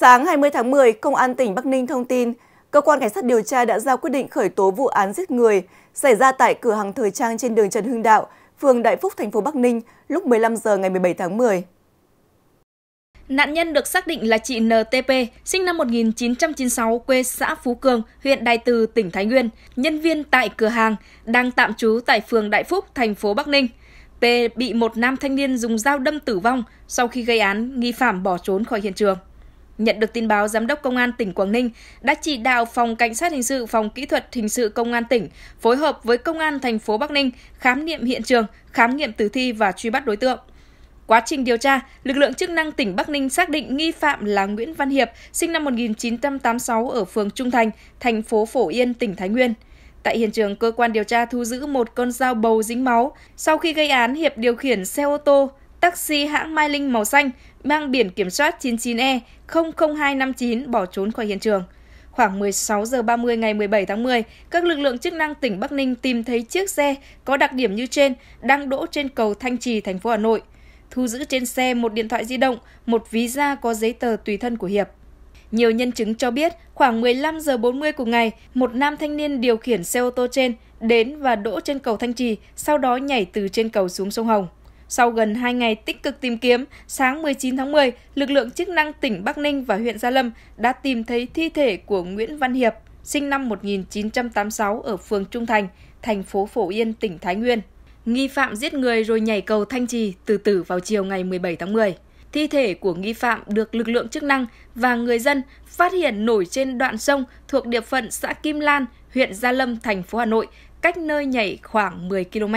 Sáng 20 tháng 10, Công an tỉnh Bắc Ninh thông tin, cơ quan cảnh sát điều tra đã ra quyết định khởi tố vụ án giết người xảy ra tại cửa hàng thời trang trên đường Trần Hưng Đạo, phường Đại Phúc, thành phố Bắc Ninh lúc 15 giờ ngày 17 tháng 10. Nạn nhân được xác định là chị NTP, sinh năm 1996, quê xã Phú Cường, huyện Đại Từ, tỉnh Thái Nguyên, nhân viên tại cửa hàng, đang tạm trú tại phường Đại Phúc, thành phố Bắc Ninh. P bị một nam thanh niên dùng dao đâm tử vong sau khi gây án, nghi phạm bỏ trốn khỏi hiện trường. Nhận được tin báo, Giám đốc Công an tỉnh Quảng Ninh đã chỉ đạo Phòng Cảnh sát Hình sự, Phòng Kỹ thuật Hình sự Công an tỉnh phối hợp với Công an thành phố Bắc Ninh khám nghiệm hiện trường, khám nghiệm tử thi và truy bắt đối tượng. Quá trình điều tra, lực lượng chức năng tỉnh Bắc Ninh xác định nghi phạm là Nguyễn Văn Hiệp, sinh năm 1986 ở phường Trung Thành, thành phố Phổ Yên, tỉnh Thái Nguyên. Tại hiện trường, cơ quan điều tra thu giữ một con dao bầu dính máu. Sau khi gây án, Hiệp điều khiển xe ô tô taxi hãng Mai Linh màu xanh mang biển kiểm soát 99E00259 bỏ trốn khỏi hiện trường. Khoảng 16 giờ 30 ngày 17 tháng 10, các lực lượng chức năng tỉnh Bắc Ninh tìm thấy chiếc xe có đặc điểm như trên đang đỗ trên cầu Thanh Trì, thành phố Hà Nội. Thu giữ trên xe một điện thoại di động, một ví da có giấy tờ tùy thân của Hiệp. Nhiều nhân chứng cho biết, khoảng 15 giờ 40 cùng ngày, một nam thanh niên điều khiển xe ô tô trên đến và đỗ trên cầu Thanh Trì, sau đó nhảy từ trên cầu xuống sông Hồng. Sau gần 2 ngày tích cực tìm kiếm, sáng 19 tháng 10, lực lượng chức năng tỉnh Bắc Ninh và huyện Gia Lâm đã tìm thấy thi thể của Nguyễn Văn Hiệp, sinh năm 1986 ở phường Trung Thành, thành phố Phổ Yên, tỉnh Thái Nguyên. Nghi phạm giết người rồi nhảy cầu Thanh Trì từ tử vào chiều ngày 17 tháng 10. Thi thể của nghi phạm được lực lượng chức năng và người dân phát hiện nổi trên đoạn sông thuộc địa phận xã Kim Lan, huyện Gia Lâm, thành phố Hà Nội, cách nơi nhảy khoảng 10 km.